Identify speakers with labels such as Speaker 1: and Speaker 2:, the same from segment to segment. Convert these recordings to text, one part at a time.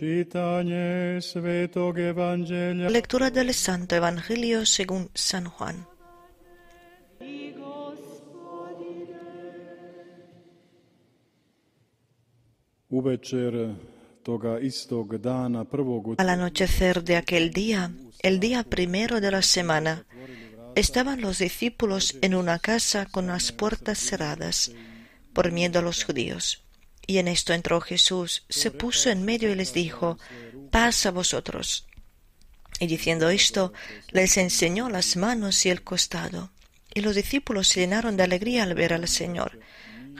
Speaker 1: Lectura del Santo Evangelio según San Juan. Al anochecer de aquel día, el día primero de la semana, estaban los discípulos en una casa con las puertas cerradas, por miedo a los judíos. Y en esto entró Jesús, se puso en medio y les dijo, Pasa a vosotros. Y diciendo esto, les enseñó las manos y el costado. Y los discípulos se llenaron de alegría al ver al Señor.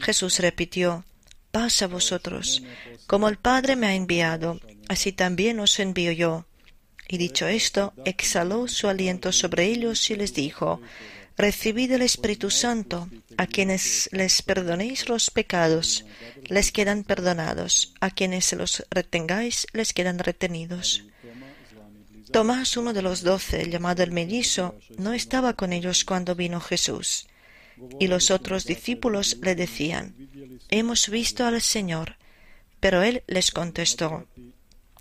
Speaker 1: Jesús repitió, Pasa a vosotros. Como el Padre me ha enviado, así también os envío yo. Y dicho esto, exhaló su aliento sobre ellos y les dijo, recibid el Espíritu Santo, a quienes les perdonéis los pecados, les quedan perdonados, a quienes se los retengáis, les quedan retenidos. Tomás, uno de los doce, llamado el mellizo, no estaba con ellos cuando vino Jesús. Y los otros discípulos le decían, Hemos visto al Señor. Pero él les contestó,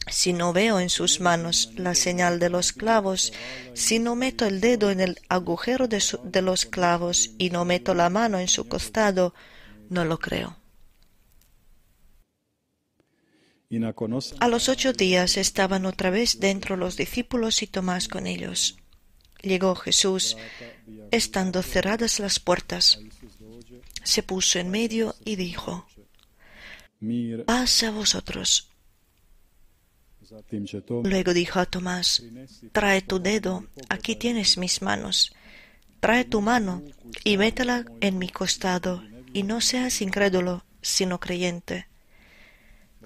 Speaker 1: si no veo en sus manos la señal de los clavos, si no meto el dedo en el agujero de, los clavos y no meto la mano en su costado, no lo creo. A los ocho días estaban otra vez dentro los discípulos y Tomás con ellos. Llegó Jesús, estando cerradas las puertas. Se puso en medio y dijo, Paz a vosotros. Luego dijo a Tomás, trae tu dedo, aquí tienes mis manos, trae tu mano y métela en mi costado, y no seas incrédulo, sino creyente.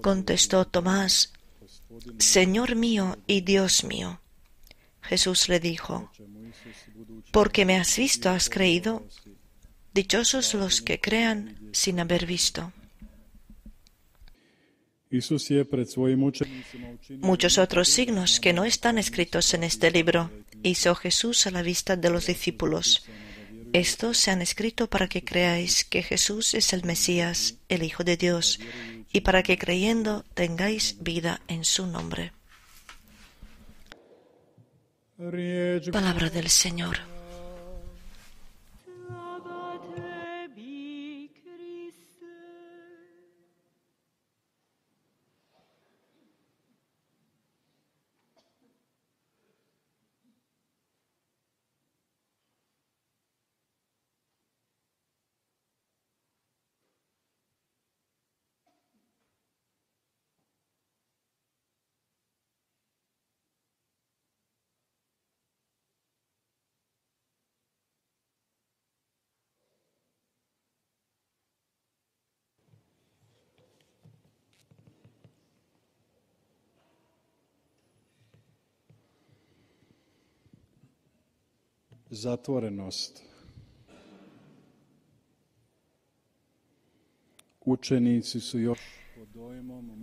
Speaker 1: Contestó Tomás, Señor mío y Dios mío. Jesús le dijo, Porque me has visto, has creído. Dichosos los que crean sin haber visto. Muchos otros signos que no están escritos en este libro hizo Jesús a la vista de los discípulos. Estos se han escrito para que creáis que Jesús es el Mesías, el Hijo de Dios, y para que creyendo tengáis vida en su nombre. Palabra del Señor.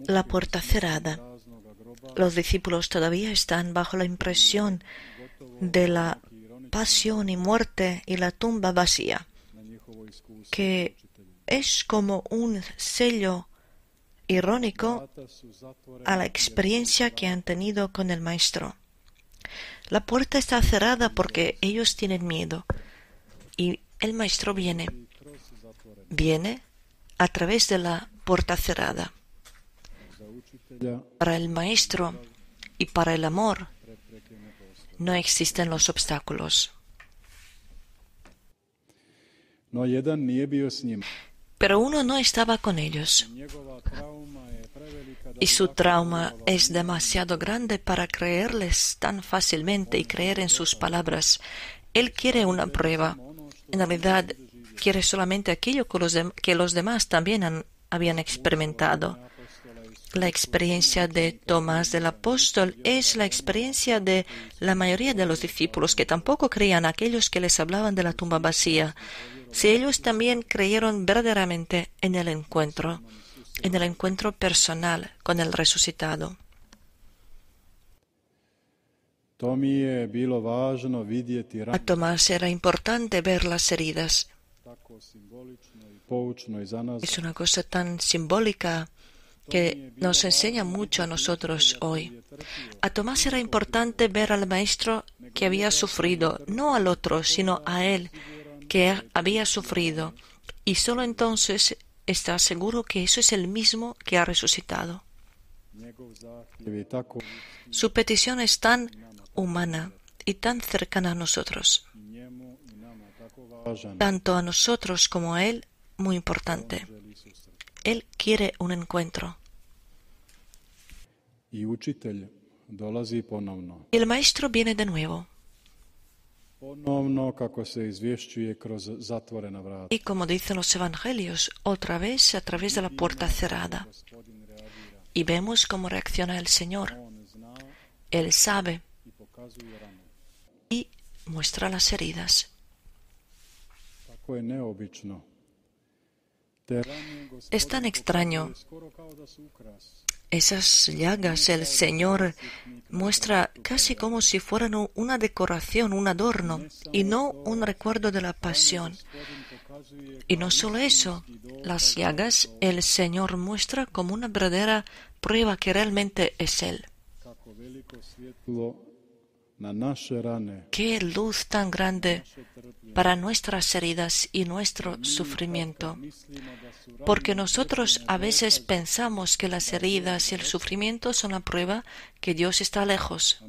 Speaker 2: La puerta cerrada. Los discípulos todavía
Speaker 1: están bajo la impresión de la pasión y muerte y la tumba vacía, que es como un sello irónico a la experiencia que han tenido con el Maestro. La puerta está cerrada porque ellos tienen miedo. Y el maestro viene. Viene a través de la puerta cerrada. Para el maestro y para el amor no existen los obstáculos. Pero uno no estaba con ellos y su trauma es demasiado grande para creerles tan fácilmente y creer en sus palabras. Él quiere una prueba. En realidad, quiere solamente aquello que los, demás también habían experimentado. La experiencia de Tomás del Apóstol es la experiencia de la mayoría de los discípulos que tampoco creían aquellos que les hablaban de la tumba vacía, si ellos también creyeron verdaderamente en el encuentro en el encuentro personal con el resucitado.
Speaker 2: Eh, a
Speaker 1: Tomás era importante ver las heridas. Es una cosa tan simbólica que eh, nos enseña mucho a nosotros hoy. A Tomás era importante ver al Maestro que había sufrido, no al otro, sino a él que había sufrido. Y solo entonces Está seguro que eso es el mismo que ha resucitado. Su petición es tan humana y tan cercana a nosotros, tanto a nosotros como a Él, muy importante. Él quiere un encuentro. Y el maestro viene de nuevo. Y como dicen los evangelios, otra vez a través de la puerta cerrada. Y vemos cómo reacciona el Señor. Él sabe y muestra las heridas. Es tan extraño esas llagas el Señor muestra casi como si fueran una decoración, un adorno, y no un recuerdo de la pasión. Y no solo eso, las llagas el Señor muestra como una verdadera prueba que realmente es Él. Qué luz tan grande para nuestras heridas y nuestro sufrimiento. Porque nosotros a veces pensamos que las heridas y el sufrimiento son la prueba que Dios está lejos.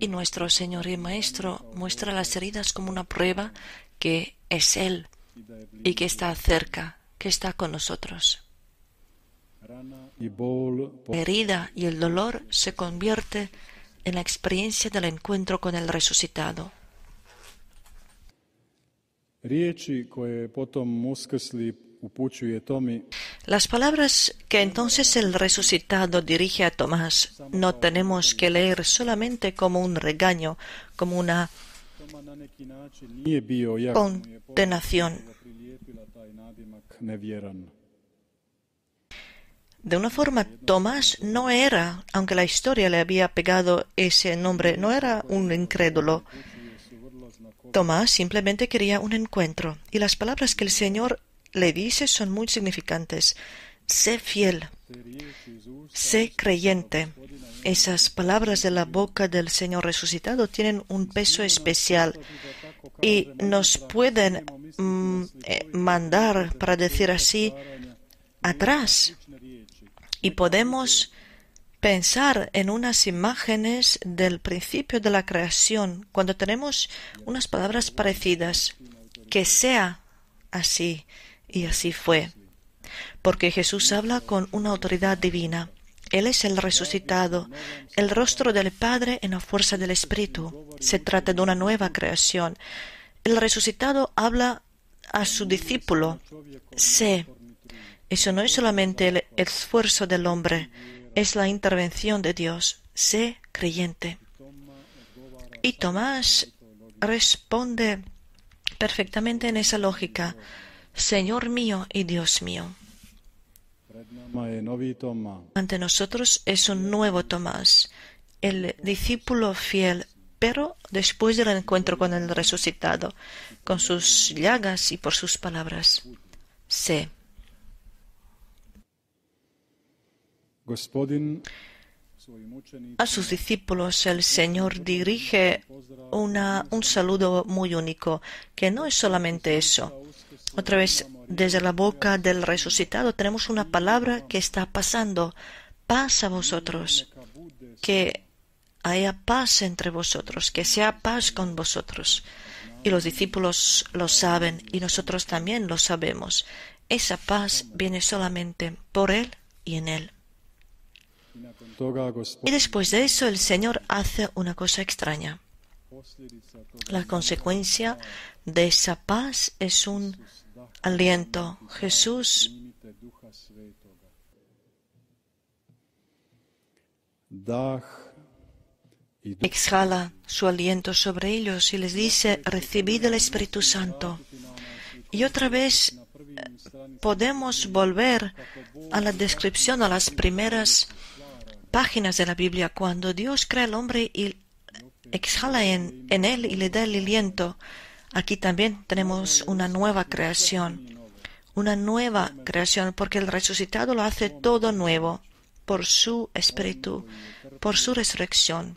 Speaker 1: Y nuestro Señor y Maestro muestra las heridas como una prueba que es Él y que está cerca, que está con nosotros.
Speaker 2: La
Speaker 1: herida y el dolor se convierte en en la experiencia del encuentro con el resucitado. Las palabras que entonces el resucitado dirige a Tomás no tenemos que leer solamente como un regaño, como una condenación. De una forma, Tomás no era, aunque la historia le había pegado ese nombre, no era un incrédulo. Tomás simplemente quería un encuentro, y las palabras que el Señor le dice son muy significantes. Sé fiel, sé creyente. Esas palabras de la boca del Señor resucitado tienen un peso especial y nos pueden mm, eh, mandar, para decir así, atrás y podemos pensar en unas imágenes del principio de la creación cuando tenemos unas palabras parecidas. Que sea así y así fue. Porque Jesús habla con una autoridad divina. Él es el resucitado, el rostro del Padre en la fuerza del Espíritu. Se trata de una nueva creación. El resucitado habla a su discípulo. Sé eso no es solamente el esfuerzo del hombre, es la intervención de Dios. Sé creyente. Y Tomás responde perfectamente en esa lógica, Señor mío y Dios mío. Ante nosotros es un nuevo Tomás, el discípulo fiel, pero después del encuentro con el resucitado, con sus llagas y por sus palabras. Sé. A sus discípulos el Señor dirige un saludo muy único, que no es solamente eso. Otra vez, desde la boca del resucitado tenemos una palabra que está pasando. Paz a vosotros. Que haya paz entre vosotros, que sea paz con vosotros. Y los discípulos lo saben y nosotros también lo sabemos. Esa paz viene solamente por Él y en Él. Y después de eso el Señor hace una cosa extraña.
Speaker 2: La consecuencia
Speaker 1: de esa paz es un aliento. Jesús exhala su aliento sobre ellos y les dice, recibid el Espíritu Santo. Y otra vez eh, podemos volver a la descripción, a las primeras páginas de la Biblia, cuando Dios crea al hombre y exhala en, él y le da el aliento, aquí también tenemos una nueva creación. Una nueva creación, porque el resucitado lo hace todo nuevo por su espíritu, por su resurrección.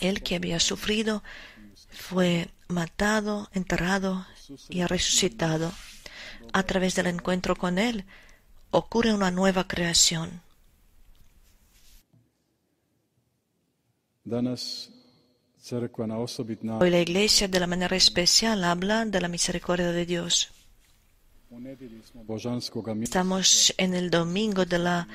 Speaker 1: El que había sufrido fue matado, enterrado y ha resucitado. A través del encuentro con Él ocurre una nueva creación. Hoy la Iglesia de la manera especial habla de la misericordia de Dios. Estamos en el domingo de la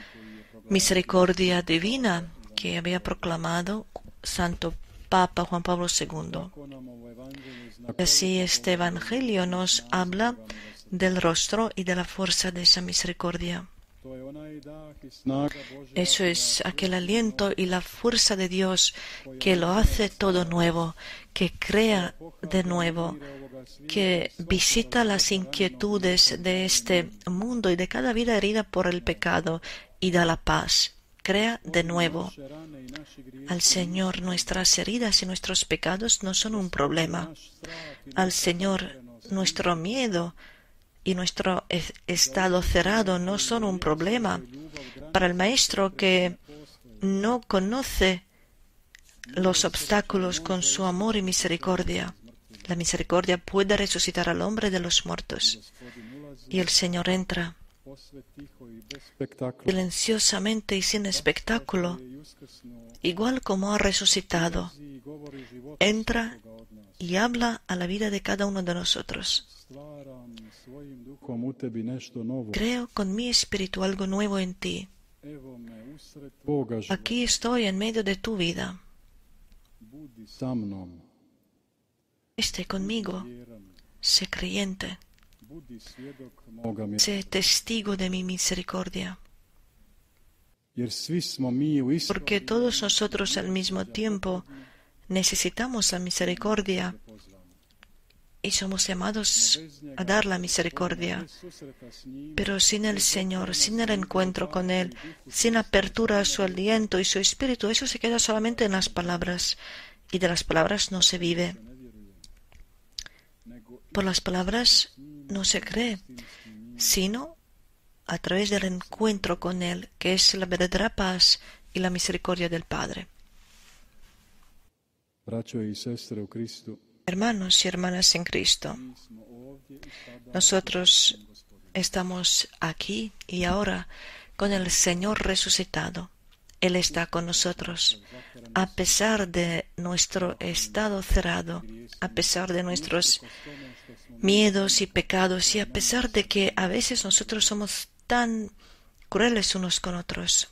Speaker 1: misericordia divina que había proclamado Santo Papa Juan Pablo II. Así este Evangelio nos habla del rostro y de la fuerza de esa misericordia. Eso es aquel aliento y la fuerza de Dios que lo hace todo nuevo, que crea de nuevo, que visita las inquietudes de este mundo y de cada vida herida por el pecado y da la paz. Crea de nuevo. Al Señor nuestras heridas y nuestros pecados no son un problema. Al Señor nuestro miedo y nuestro estado cerrado no son un problema para el maestro que no conoce los obstáculos con su amor y misericordia. La misericordia puede resucitar al hombre de los muertos.
Speaker 2: Y el Señor
Speaker 1: entra silenciosamente y sin espectáculo, igual como ha resucitado. Entra y habla a la vida de cada uno de nosotros. Creo con mi espíritu algo nuevo en ti. Aquí estoy en medio de tu vida. Esté conmigo. Sé creyente. Sé testigo de mi misericordia. Porque todos nosotros al mismo tiempo necesitamos la misericordia y somos llamados a dar la misericordia. Pero sin el Señor, sin el encuentro con Él, sin apertura a su aliento y su espíritu, eso se queda solamente en las palabras y de las palabras no se vive. Por las palabras no se cree, sino a través del encuentro con Él, que es la verdadera paz y la misericordia del Padre. Hermanos y hermanas en Cristo, nosotros estamos aquí y ahora con el Señor resucitado. Él está con nosotros, a pesar de nuestro estado cerrado, a pesar de nuestros miedos y pecados, y a pesar de que a veces nosotros somos tan crueles unos con otros.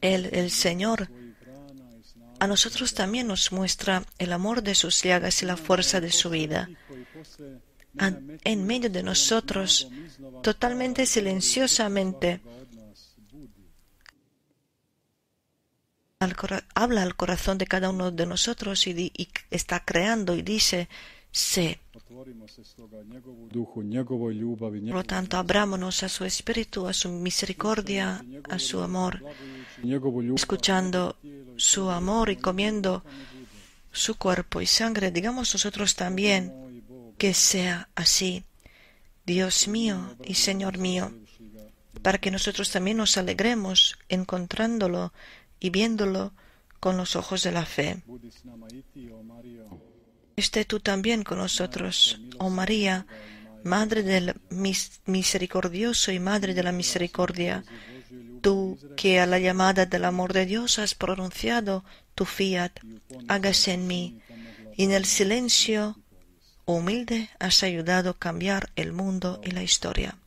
Speaker 1: el Señor, a nosotros también nos muestra el amor de sus llagas y la fuerza de su vida. En medio de nosotros, totalmente silenciosamente, habla al corazón de cada uno de nosotros y, y está creando y dice,
Speaker 2: por
Speaker 1: lo tanto, abrámonos a su espíritu, a su misericordia, a su amor, escuchando su amor y comiendo su cuerpo y sangre. Digamos nosotros también que sea así, Dios mío y Señor mío, para que nosotros también nos alegremos encontrándolo y viéndolo con los ojos de la fe esté tú también con nosotros, oh María, Madre del Misericordioso y Madre de la Misericordia, tú que a la llamada del amor de Dios has pronunciado tu fiat, hágase en mí, y en el silencio humilde has ayudado a cambiar el mundo y la historia.